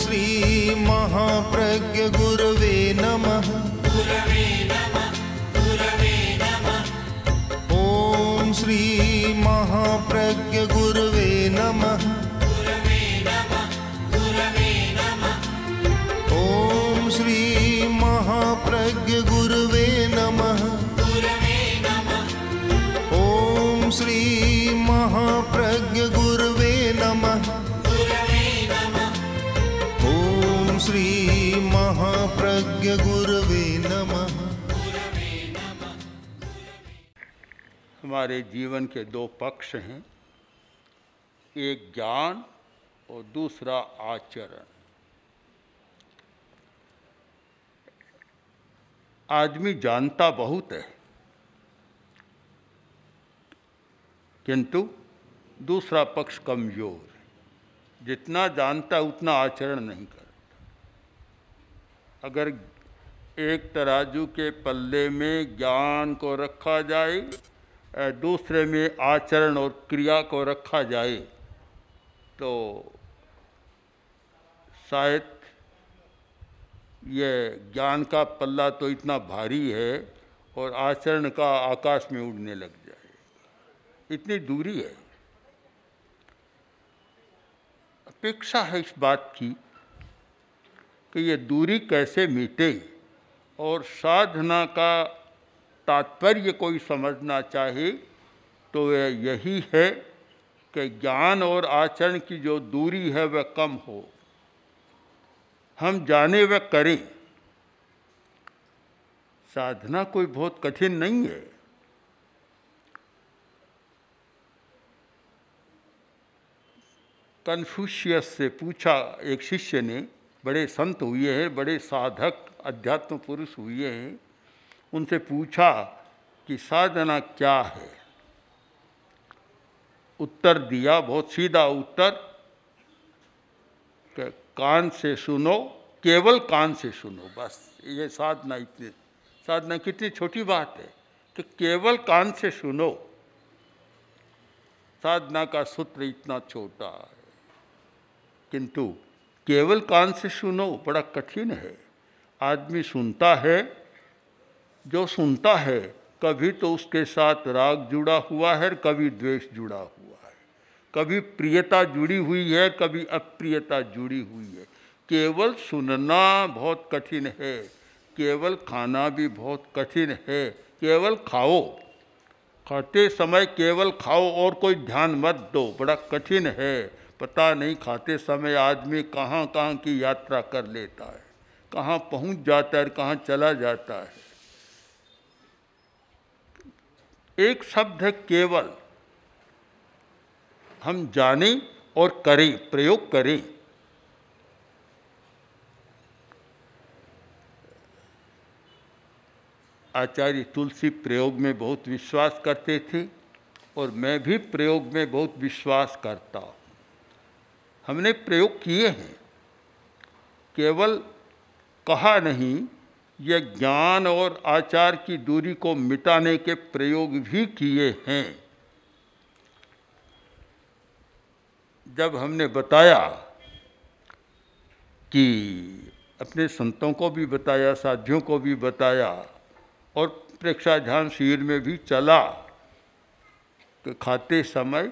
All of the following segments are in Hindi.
श्री महाप्रज्ञ गुरु हमारे जीवन के दो पक्ष हैं एक ज्ञान और दूसरा आचरण आदमी जानता बहुत है किंतु दूसरा पक्ष कमजोर जितना जानता उतना आचरण नहीं करता अगर एक तराजू के पल्ले में ज्ञान को रखा जाए दूसरे में आचरण और क्रिया को रखा जाए तो शायद ये ज्ञान का पल्ला तो इतना भारी है और आचरण का आकाश में उड़ने लग जाए इतनी दूरी है अपेक्षा है इस बात की कि ये दूरी कैसे मिटे और साधना का तात्पर्य कोई समझना चाहे तो वह यही है कि ज्ञान और आचरण की जो दूरी है वह कम हो हम जाने व करें साधना कोई बहुत कठिन नहीं है कन्फ्यूशियस से पूछा एक शिष्य ने बड़े संत हुए हैं बड़े साधक अध्यात्म पुरुष हुए हैं उनसे पूछा कि साधना क्या है उत्तर दिया बहुत सीधा उत्तर कि कान से सुनो केवल कान से सुनो बस ये साधना इतनी साधना कितनी छोटी बात है कि केवल कान से सुनो साधना का सूत्र इतना छोटा है किंतु केवल कान से सुनो बड़ा कठिन है आदमी सुनता है जो सुनता है कभी तो उसके साथ राग जुड़ा हुआ है कभी द्वेष जुड़ा हुआ है कभी प्रियता जुड़ी हुई है कभी अप्रियता जुड़ी हुई है केवल सुनना बहुत कठिन है केवल खाना भी बहुत कठिन है केवल खाओ खाते समय केवल खाओ और कोई ध्यान मत दो बड़ा कठिन है पता नहीं खाते समय आदमी कहाँ कहाँ की यात्रा कर लेता है कहाँ पहुँच जाता है कहाँ चला जाता है एक शब्द है केवल हम जाने और करें प्रयोग करें आचार्य तुलसी प्रयोग में बहुत विश्वास करते थे और मैं भी प्रयोग में बहुत विश्वास करता हूँ हमने प्रयोग किए हैं केवल कहा नहीं ये ज्ञान और आचार की दूरी को मिटाने के प्रयोग भी किए हैं जब हमने बताया कि अपने संतों को भी बताया साधियों को भी बताया और ध्यान शिविर में भी चला कि खाते समय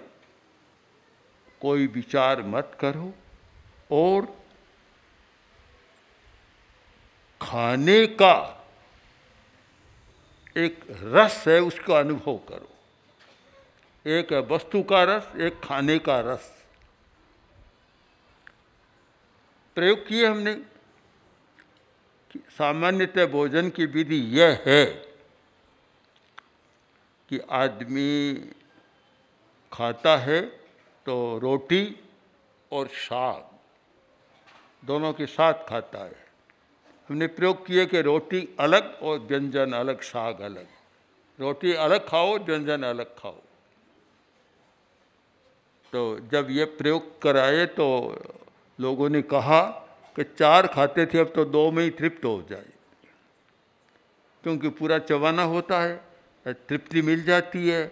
कोई विचार मत करो और खाने का एक रस है उसका अनुभव करो एक है वस्तु का रस एक खाने का रस प्रयोग किए हमने कि सामान्यतः भोजन की विधि यह है कि आदमी खाता है तो रोटी और साग दोनों के साथ खाता है तुमने प्रयोग किए कि रोटी अलग और व्यंजन अलग साग अलग रोटी अलग खाओ व्यंजन अलग खाओ तो जब ये प्रयोग कराए तो लोगों ने कहा कि चार खाते थे अब तो दो में ही तृप्त हो जाए क्योंकि पूरा चबाना होता है तृप्ति मिल जाती है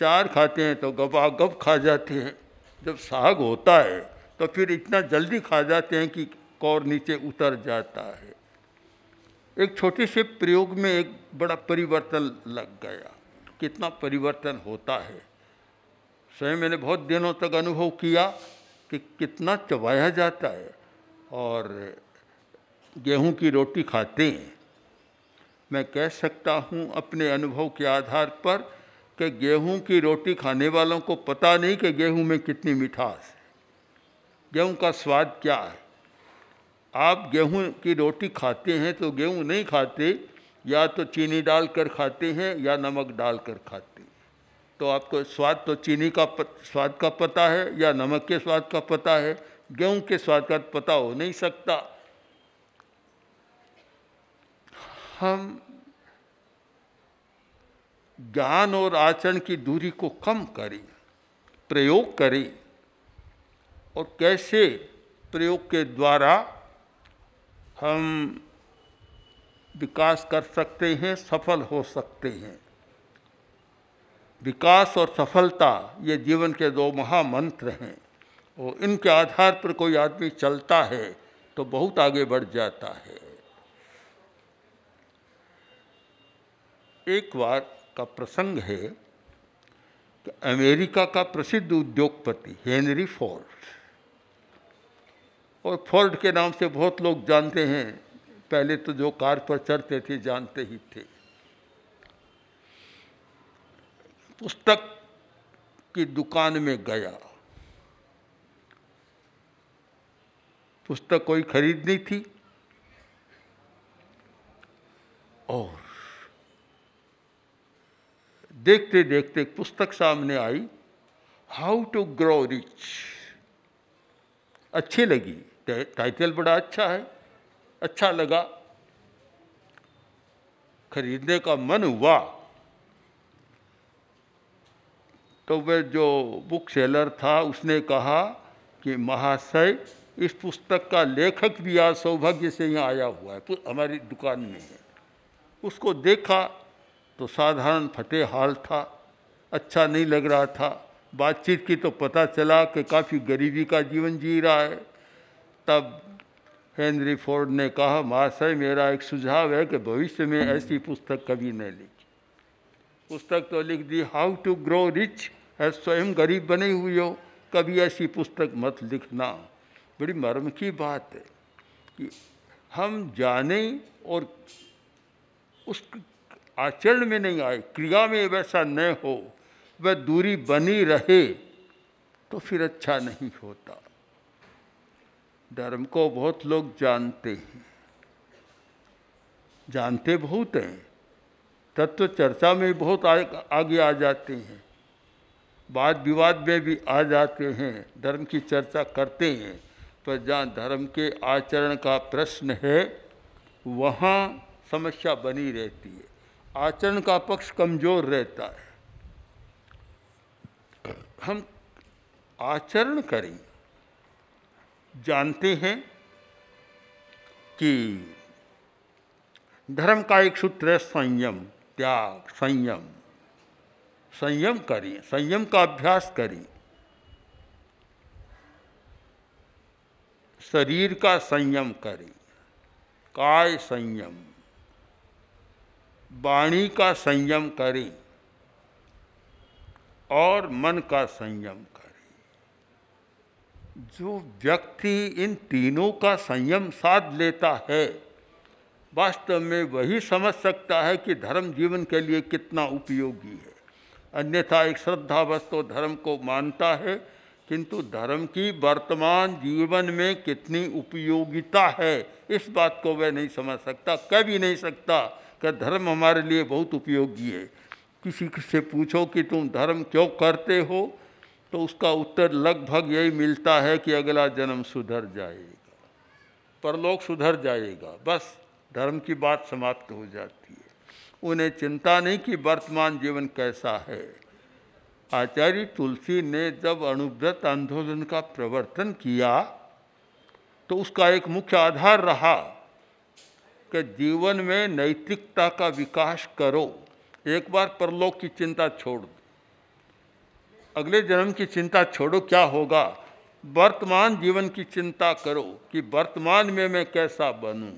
चार खाते हैं तो गप खा जाते हैं जब साग होता है तो फिर इतना जल्दी खा जाते हैं कि कौर नीचे उतर जाता है एक छोटे से प्रयोग में एक बड़ा परिवर्तन लग गया कितना परिवर्तन होता है स्वयं मैंने बहुत दिनों तक अनुभव किया कि कितना चबाया जाता है और गेहूं की रोटी खाते हैं मैं कह सकता हूं अपने अनुभव के आधार पर कि गेहूं की रोटी खाने वालों को पता नहीं कि गेहूं में कितनी मिठास है गेहूं का स्वाद क्या है आप गेहूं की रोटी खाते हैं तो गेहूं नहीं खाते या तो चीनी डाल कर खाते हैं या नमक डाल कर खाते हैं तो आपको स्वाद तो चीनी का स्वाद का पता है या नमक के स्वाद का पता है गेहूं के स्वाद का पता हो नहीं सकता हम ज्ञान और आचरण की दूरी को कम करें प्रयोग करें और कैसे प्रयोग के द्वारा हम विकास कर सकते हैं सफल हो सकते हैं विकास और सफलता ये जीवन के दो महामंत्र हैं और इनके आधार पर कोई आदमी चलता है तो बहुत आगे बढ़ जाता है एक बार का प्रसंग है कि अमेरिका का प्रसिद्ध उद्योगपति हेनरी फोर्ड और फोर्ड के नाम से बहुत लोग जानते हैं पहले तो जो कार पर चढ़ते थे जानते ही थे पुस्तक की दुकान में गया पुस्तक कोई खरीदनी थी और देखते देखते पुस्तक सामने आई हाउ टू ग्रो रिच अच्छी लगी टाइटल बड़ा अच्छा है अच्छा लगा खरीदने का मन हुआ तो वह जो बुक सेलर था उसने कहा कि महाशय इस पुस्तक का लेखक भी आज सौभाग्य से यहाँ आया हुआ है हमारी दुकान में है उसको देखा तो साधारण फटे हाल था अच्छा नहीं लग रहा था बातचीत की तो पता चला कि काफ़ी गरीबी का जीवन जी रहा है तब हेनरी फोर्ड ने कहा महाशय मेरा एक सुझाव है कि भविष्य में ऐसी पुस्तक कभी नहीं लिखी पुस्तक तो लिख दी हाउ टू ग्रो रिच है स्वयं गरीब बने हुए हो कभी ऐसी पुस्तक मत लिखना बड़ी मर्म की बात है कि हम जाने और उस आचरण में नहीं आए क्रिया में वैसा न हो वह दूरी बनी रहे तो फिर अच्छा नहीं होता धर्म को बहुत लोग जानते हैं जानते बहुत हैं तत्व चर्चा में बहुत आगे आ जाते हैं वाद विवाद में भी आ जाते हैं धर्म की चर्चा करते हैं पर जहाँ धर्म के आचरण का प्रश्न है वहाँ समस्या बनी रहती है आचरण का पक्ष कमज़ोर रहता है हम आचरण करें जानते हैं कि धर्म का एक सूत्र है संयम त्याग संयम संयम करें संयम का अभ्यास करें शरीर का संयम करें काय संयम वाणी का संयम करें और मन का संयम करें जो व्यक्ति इन तीनों का संयम साध लेता है वास्तव में वही समझ सकता है कि धर्म जीवन के लिए कितना उपयोगी है अन्यथा एक श्रद्धावश तो धर्म को मानता है किंतु धर्म की वर्तमान जीवन में कितनी उपयोगिता है इस बात को वह नहीं समझ सकता कभी नहीं सकता कि धर्म हमारे लिए बहुत उपयोगी है किसी से पूछो कि तुम धर्म क्यों करते हो तो उसका उत्तर लगभग यही मिलता है कि अगला जन्म सुधर जाएगा परलोक सुधर जाएगा बस धर्म की बात समाप्त हो जाती है उन्हें चिंता नहीं कि वर्तमान जीवन कैसा है आचार्य तुलसी ने जब अनुव्रत आंदोलन का प्रवर्तन किया तो उसका एक मुख्य आधार रहा कि जीवन में नैतिकता का विकास करो एक बार परलोक की चिंता छोड़ दो अगले जन्म की चिंता छोड़ो क्या होगा वर्तमान जीवन की चिंता करो कि वर्तमान में मैं कैसा बनूं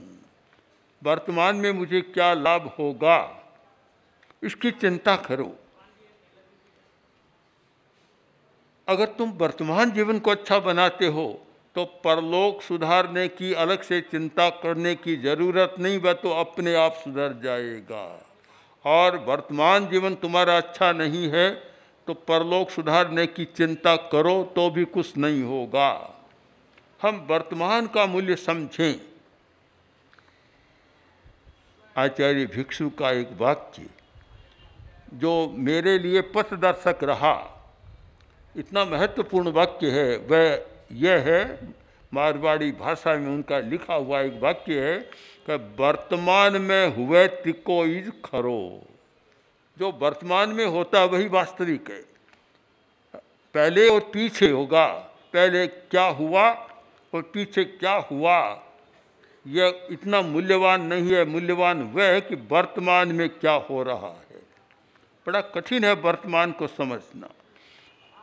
वर्तमान में मुझे क्या लाभ होगा इसकी चिंता करो अगर तुम वर्तमान जीवन को अच्छा बनाते हो तो परलोक सुधारने की अलग से चिंता करने की ज़रूरत नहीं वह तो अपने आप सुधर जाएगा और वर्तमान जीवन तुम्हारा अच्छा नहीं है तो परलोक सुधारने की चिंता करो तो भी कुछ नहीं होगा हम वर्तमान का मूल्य समझें आचार्य भिक्षु का एक वाक्य जो मेरे लिए पथदर्शक रहा इतना महत्वपूर्ण वाक्य है वह यह है मारवाड़ी भाषा में उनका लिखा हुआ एक वाक्य है कि वर्तमान में हुए तिको इज खरो जो वर्तमान में होता है वही वास्तविक है पहले और पीछे होगा पहले क्या हुआ और पीछे क्या हुआ यह इतना मूल्यवान नहीं है मूल्यवान वह है कि वर्तमान में क्या हो रहा है बड़ा कठिन है वर्तमान को समझना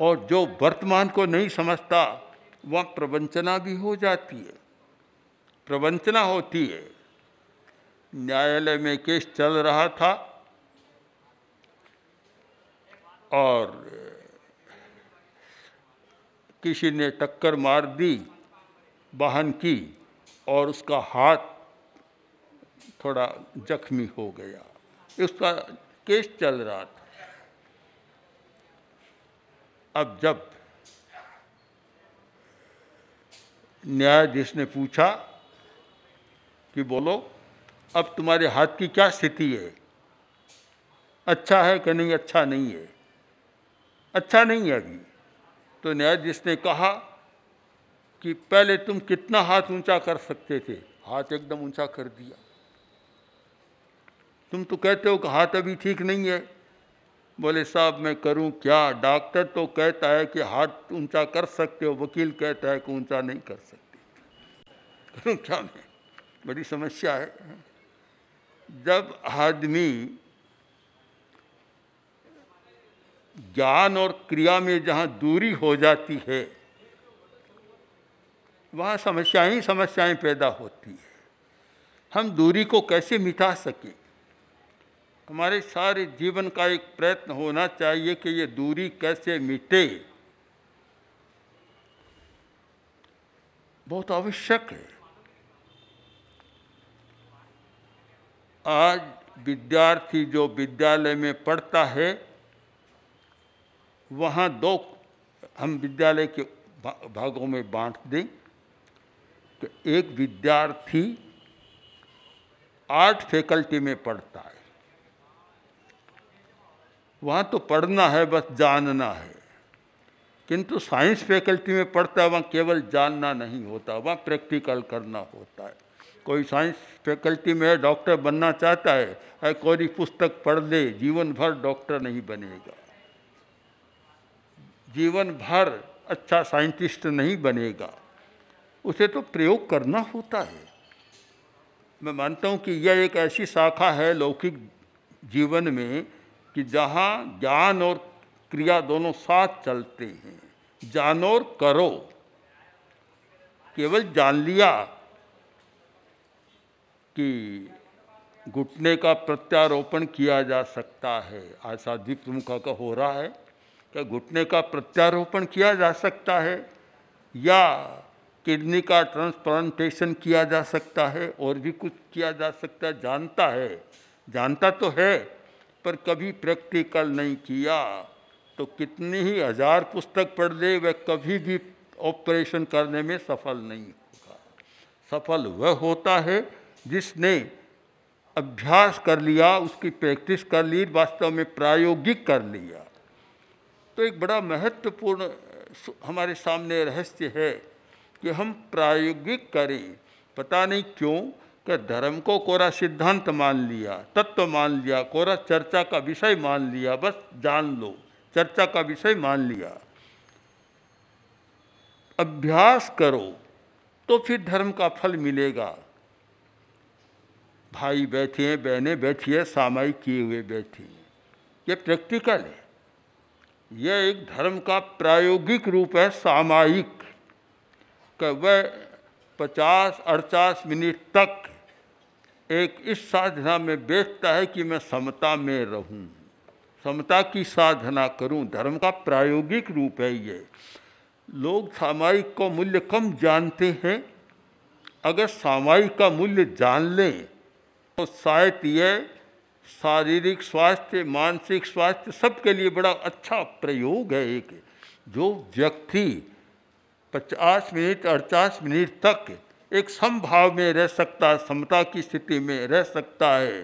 और जो वर्तमान को नहीं समझता वह प्रवंचना भी हो जाती है प्रवंचना होती है न्यायालय में केस चल रहा था और किसी ने टक्कर मार दी वाहन की और उसका हाथ थोड़ा जख्मी हो गया इसका केस चल रहा था अब जब न्यायाधीश ने पूछा कि बोलो अब तुम्हारे हाथ की क्या स्थिति है अच्छा है कि नहीं अच्छा नहीं है अच्छा नहीं है अभी तो न्यायाधीश ने कहा कि पहले तुम कितना हाथ ऊंचा कर सकते थे हाथ एकदम ऊंचा कर दिया तुम तो कहते हो कि हाथ अभी ठीक नहीं है बोले साहब मैं करूं क्या डॉक्टर तो कहता है कि हाथ ऊंचा कर सकते हो वकील कहता है कि ऊंचा नहीं कर सकते करूं क्या मैं बड़ी समस्या है जब आदमी ज्ञान और क्रिया में जहाँ दूरी हो जाती है वहाँ समस्याएं ही समस्याएं पैदा होती है हम दूरी को कैसे मिटा सकें हमारे सारे जीवन का एक प्रयत्न होना चाहिए कि ये दूरी कैसे मिटे बहुत आवश्यक है आज विद्यार्थी जो विद्यालय में पढ़ता है वहाँ दो हम विद्यालय के भागों में बांट दें तो एक विद्यार्थी आर्ट फैकल्टी में पढ़ता है वहाँ तो पढ़ना है बस जानना है किंतु साइंस फैकल्टी में पढ़ता है वहाँ केवल जानना नहीं होता वहाँ प्रैक्टिकल करना होता है कोई साइंस फैकल्टी में डॉक्टर बनना चाहता है और कोई पुस्तक पढ़ ले जीवन भर डॉक्टर नहीं बनेगा जीवन भर अच्छा साइंटिस्ट नहीं बनेगा उसे तो प्रयोग करना होता है मैं मानता हूँ कि यह एक ऐसी शाखा है लौकिक जीवन में कि जहाँ ज्ञान और क्रिया दोनों साथ चलते हैं जानो और करो केवल जान लिया कि घुटने का प्रत्यारोपण किया जा सकता है ऐसा दीप्त प्रमुख का हो रहा है क्या घुटने का प्रत्यारोपण किया जा सकता है या किडनी का ट्रांसप्लांटेशन किया जा सकता है और भी कुछ किया जा सकता है जानता है जानता तो है पर कभी प्रैक्टिकल नहीं किया तो कितनी ही हजार पुस्तक पढ़ ले वह कभी भी ऑपरेशन करने में सफल नहीं होगा सफल वह होता है जिसने अभ्यास कर लिया उसकी प्रैक्टिस कर ली वास्तव में प्रायोगिक कर लिया तो एक बड़ा महत्वपूर्ण हमारे सामने रहस्य है कि हम प्रायोगिक करें पता नहीं क्यों कि धर्म को कोरा सिद्धांत मान लिया तत्व मान लिया कोरा चर्चा का विषय मान लिया बस जान लो चर्चा का विषय मान लिया अभ्यास करो तो फिर धर्म का फल मिलेगा भाई बैठे हैं बहनें बैठी है सामायिक किए हुए बैठी हैं ये प्रैक्टिकल है यह एक धर्म का प्रायोगिक रूप है सामायिक वह पचास अड़चास मिनट तक एक इस साधना में बैठता है कि मैं समता में रहूं समता की साधना करूं धर्म का प्रायोगिक रूप है ये लोग सामायिक को मूल्य कम जानते हैं अगर सामायिक का मूल्य जान लें साहित्य ये शारीरिक स्वास्थ्य मानसिक स्वास्थ्य सबके लिए बड़ा अच्छा प्रयोग है एक जो व्यक्ति 50 मिनट अड़चास मिनट तक एक समभाव में रह सकता है समता की स्थिति में रह सकता है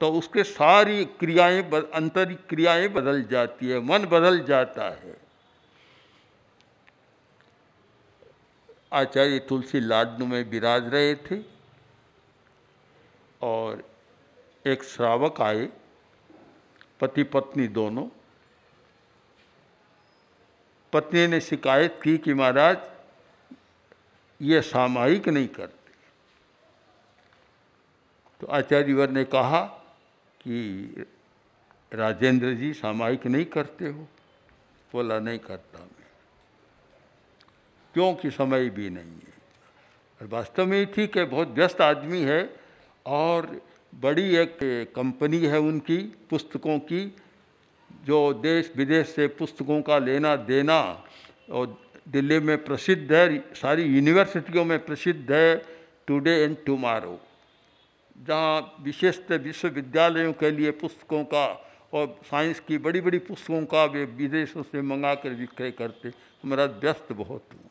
तो उसके सारी क्रियाएं आंतरिक क्रियाएं बदल जाती है मन बदल जाता है आचार्य तुलसी लाडनू में विराज रहे थे और एक श्रावक आए पति पत्नी दोनों पत्नी ने शिकायत की कि महाराज ये सामायिक नहीं करते तो आचार्यवर ने कहा कि राजेंद्र जी सामायिक नहीं करते हो बोला नहीं करता मैं क्योंकि समय भी नहीं है और वास्तव में ठीक है बहुत व्यस्त आदमी है और बड़ी एक कंपनी है उनकी पुस्तकों की जो देश विदेश से पुस्तकों का लेना देना और दिल्ली में प्रसिद्ध है सारी यूनिवर्सिटियों में प्रसिद्ध है टुडे एंड टुमारो जहाँ विशेषतः विश्वविद्यालयों के लिए पुस्तकों का और साइंस की बड़ी बड़ी पुस्तकों का वे विदेशों से मंगा कर विक्रय करते तो मेरा व्यस्त बहुत हूँ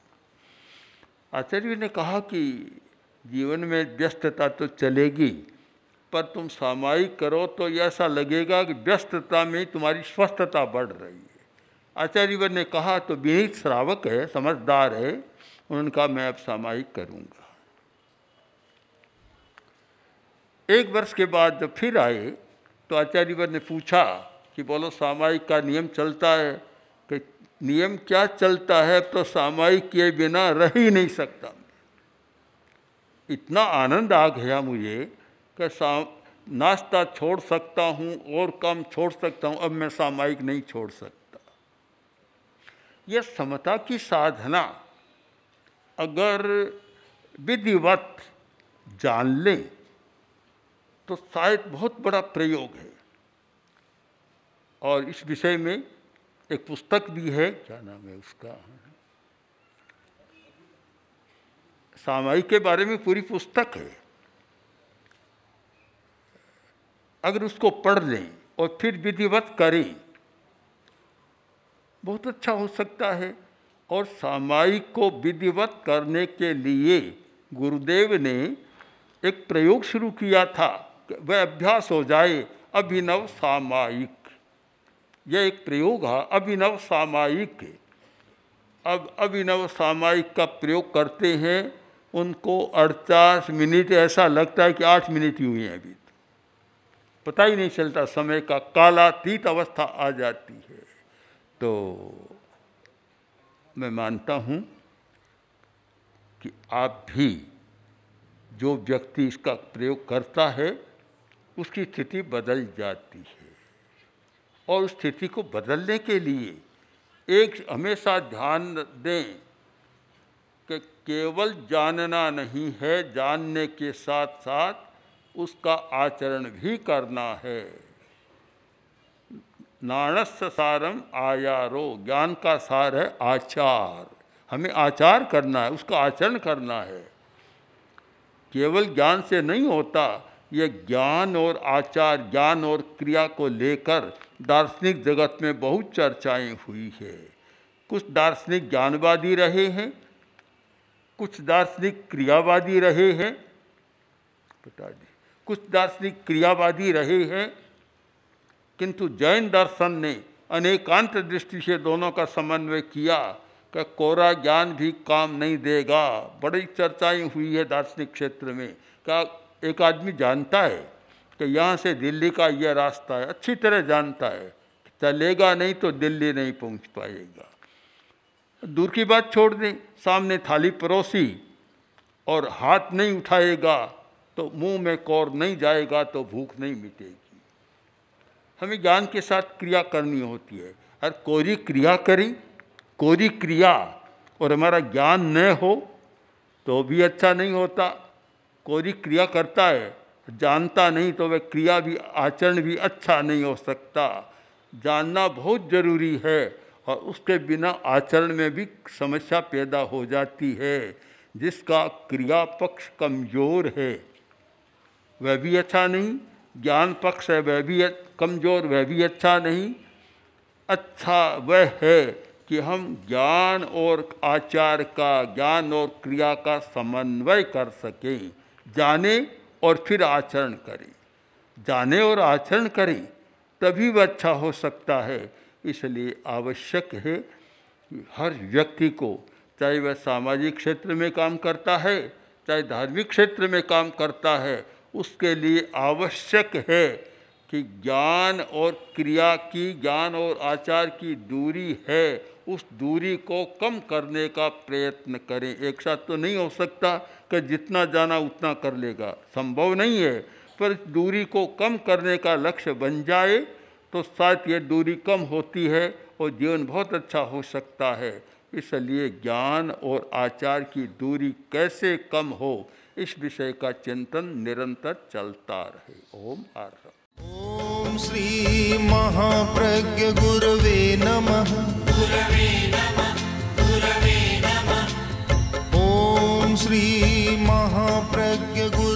आचार्य ने कहा कि जीवन में व्यस्तता तो चलेगी पर तुम सामायिक करो तो ऐसा लगेगा कि व्यस्तता में तुम्हारी स्वस्थता बढ़ रही है आचार्यवर ने कहा तो विनीत श्रावक है समझदार है उनका मैं अब सामायिक करूँगा एक वर्ष के बाद जब फिर आए तो आचार्यवर ने पूछा कि बोलो सामायिक का नियम चलता है कि नियम क्या चलता है तो सामायिक किए बिना रह ही नहीं सकता इतना आनंद आ गया मुझे कि नाश्ता छोड़ सकता हूँ और काम छोड़ सकता हूँ अब मैं सामायिक नहीं छोड़ सकता यह समता की साधना अगर विधिवत जान लें तो शायद बहुत बड़ा प्रयोग है और इस विषय में एक पुस्तक भी है क्या नाम है उसका सामायिक के बारे में पूरी पुस्तक है अगर उसको पढ़ लें और फिर विधिवत करें बहुत अच्छा हो सकता है और सामायिक को विधिवत करने के लिए गुरुदेव ने एक प्रयोग शुरू किया था वह अभ्यास हो जाए अभिनव सामायिक यह एक प्रयोग है अभिनव सामायिक अब अभिनव सामायिक का प्रयोग करते हैं उनको अड़तालीस मिनट ऐसा लगता है कि आठ मिनट ही हुई हैं अभी पता ही नहीं चलता समय का कालातीत अवस्था आ जाती है तो मैं मानता हूँ कि आप भी जो व्यक्ति इसका प्रयोग करता है उसकी स्थिति बदल जाती है और उस स्थिति को बदलने के लिए एक हमेशा ध्यान दें केवल जानना नहीं है जानने के साथ साथ उसका आचरण भी करना है नाणस्य सारम आयारो ज्ञान का सार है आचार हमें आचार करना है उसका आचरण करना है केवल ज्ञान से नहीं होता ये ज्ञान और आचार ज्ञान और क्रिया को लेकर दार्शनिक जगत में बहुत चर्चाएं हुई है कुछ दार्शनिक ज्ञानवादी रहे हैं कुछ दार्शनिक क्रियावादी रहे हैं बता दें कुछ दार्शनिक क्रियावादी रहे हैं किंतु जैन दर्शन ने अनेकांत दृष्टि से दोनों का समन्वय किया कि कोरा ज्ञान भी काम नहीं देगा बड़ी चर्चाएं हुई है दार्शनिक क्षेत्र में क्या एक आदमी जानता है कि यहाँ से दिल्ली का यह रास्ता है अच्छी तरह जानता है चलेगा नहीं तो दिल्ली नहीं पहुँच पाएगा दूर की बात छोड़ दें सामने थाली परोसी और हाथ नहीं उठाएगा तो मुंह में कौर नहीं जाएगा तो भूख नहीं मिटेगी हमें ज्ञान के साथ क्रिया करनी होती है और कोरी क्रिया करी कोरी क्रिया और हमारा ज्ञान न हो तो भी अच्छा नहीं होता कोरी क्रिया करता है जानता नहीं तो वह क्रिया भी आचरण भी अच्छा नहीं हो सकता जानना बहुत जरूरी है और उसके बिना आचरण में भी समस्या पैदा हो जाती है जिसका क्रिया पक्ष कमज़ोर है वह भी अच्छा नहीं ज्ञान पक्ष है वह भी कमज़ोर वह भी अच्छा नहीं अच्छा वह है कि हम ज्ञान और आचार का ज्ञान और क्रिया का समन्वय कर सकें जाने और फिर आचरण करें जाने और आचरण करें तभी वह अच्छा हो सकता है इसलिए आवश्यक है हर व्यक्ति को चाहे वह सामाजिक क्षेत्र में काम करता है चाहे धार्मिक क्षेत्र में काम करता है उसके लिए आवश्यक है कि ज्ञान और क्रिया की ज्ञान और आचार की दूरी है उस दूरी को कम करने का प्रयत्न करें एक साथ तो नहीं हो सकता कि जितना जाना उतना कर लेगा संभव नहीं है पर इस दूरी को कम करने का लक्ष्य बन जाए तो शायद ये दूरी कम होती है और जीवन बहुत अच्छा हो सकता है इसलिए ज्ञान और आचार की दूरी कैसे कम हो इस विषय का चिंतन निरंतर चलता रहे ओम आर ओम श्री महाप्रज्ञ गुरुवे नमः नमः नमः ओम श्री महाप्रज्ञ गुरु